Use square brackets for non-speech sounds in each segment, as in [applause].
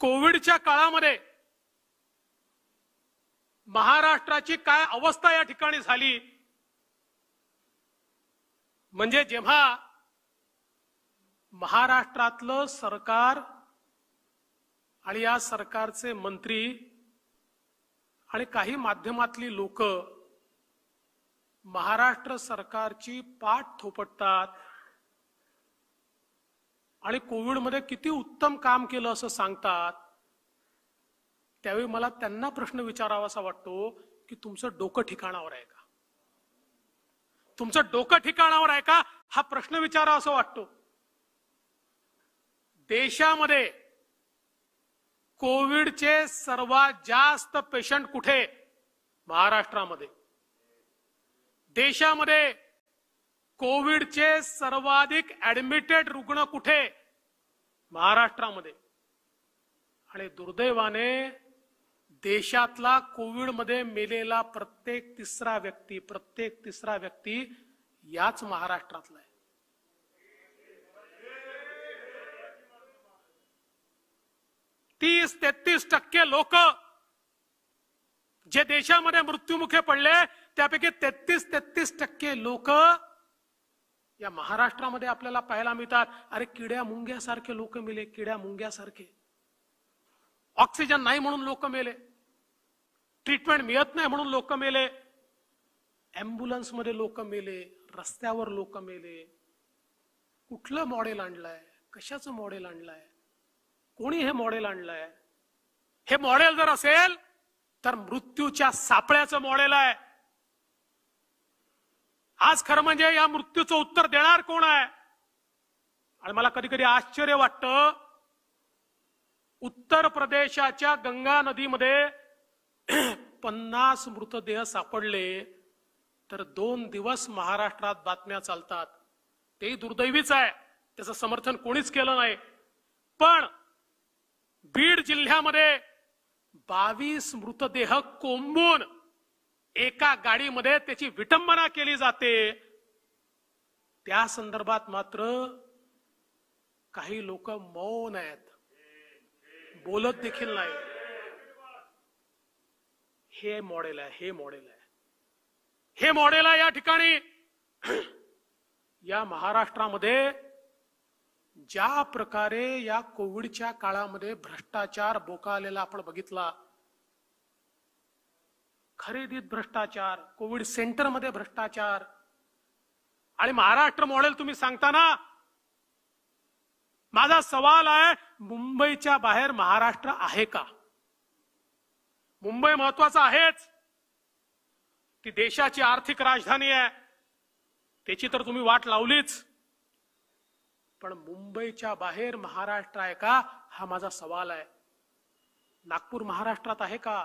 कोविडच्या काळामध्ये महाराष्ट्राची काय अवस्था या ठिकाणी झाली म्हणजे जेव्हा महाराष्ट्रातलं सरकार आणि या सरकारचे मंत्री आणि काही माध्यमातली लोक महाराष्ट्र सरकारची पाठ थोपटतात आणि कोविडमध्ये किती उत्तम काम केलं असं सांगतात त्यावेळी मला त्यांना प्रश्न विचारावासा वाटतो की तुमचं डोकं ठिकाणावर आहे का तुमचं डोकं ठिकाणावर आहे का हा प्रश्न विचारा असं वाटतो देशामध्ये कोविडचे सर्वात जास्त पेशंट कुठे महाराष्ट्रामध्ये देशामध्ये कोविडचे सर्वाधिक ऍडमिटेड रुग्ण कुठे महाराष्ट्रामध्ये आणि दुर्दैवाने देशातला कोविड मध्ये मेलेला प्रत्येक तिसरा व्यक्ती प्रत्येक तिसरा व्यक्ती याच महाराष्ट्रातला आहे तीस तेहतीस टक्के लोक जे देशामध्ये मृत्युमुखे पडले त्यापैकी तेहतीस तेहतीस टक्के लोक या महाराष्ट्रामध्ये आपल्याला पाहायला मिळतात अरे किड्या मुंग्यासारखे लोक मेले किड्या मुंग्यासारखे ऑक्सिजन नाही म्हणून लोक मेले ट्रीटमेंट मिळत नाही म्हणून लोक मेले मध्ये लोक मेले रस्त्यावर लोक मेले कुठलं मॉडेल आणलंय कशाचं मॉडेल आणलंय कोणी हे मॉडेल आणलंय हे मॉडेल जर असेल तर मृत्यूच्या सापळ्याचं मॉडेल आहे आज खरं म्हणजे या मृत्यूचं उत्तर देणार कोण आहे आणि मला कधी कधी आश्चर्य वाटतं उत्तर प्रदेशाच्या गंगा नदीमध्ये [clears throat] पन्नास मृतदेह सापडले तर दोन दिवस महाराष्ट्रात बातम्या चालतात तेही दुर्दैवीच आहे त्याचं समर्थन कोणीच केलं नाही पण बीड जिल्ह्यामध्ये बावीस मृतदेह कोंबून एका गाडीमध्ये त्याची विटंबना केली जाते त्या संदर्भात मात्र काही लोक मौन आहेत बोलत देखील नाही हे मॉडेल आहे हे मॉडेल आहे हे मॉडेल आहे या ठिकाणी या महाराष्ट्रामध्ये ज्या प्रकारे या कोविडच्या काळामध्ये भ्रष्टाचार बोकालेला आपण बघितला खरेदीत भ्रष्टाचार कोविड सेंटरमध्ये भ्रष्टाचार आणि महाराष्ट्र मॉडेल तुम्ही सांगताना माझा सवाल आहे मुंबईच्या बाहेर महाराष्ट्र आहे का मुंबई महत्वाचं आहेच ती देशाची आर्थिक राजधानी आहे त्याची तर तुम्ही वाट लावलीच पण मुंबईच्या बाहेर महाराष्ट्र आहे का हा माझा सवाल आहे नागपूर महाराष्ट्रात आहे का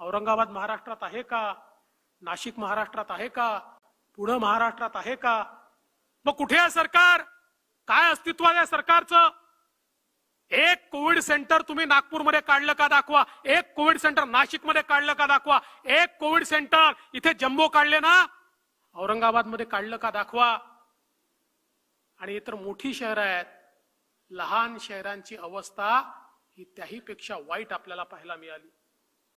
औरंगाबाद महाराष्ट्रात आहे का नाशिक महाराष्ट्रात आहे का पुणे महाराष्ट्रात आहे का मग कुठे आहे सरकार काय अस्तित्व आहे सरकारचं एक कोविड सेंटर तुम्ही नागपूरमध्ये काढलं का दाखवा एक कोविड सेंटर नाशिकमध्ये काढलं का दाखवा एक कोविड सेंटर इथे जम्बो काढले ना औरंगाबाद मध्ये काढलं का दाखवा आणि इतर मोठी शहरं आहेत लहान शहरांची अवस्था ही त्याही पेक्षा वाईट आपल्याला पाहायला मिळाली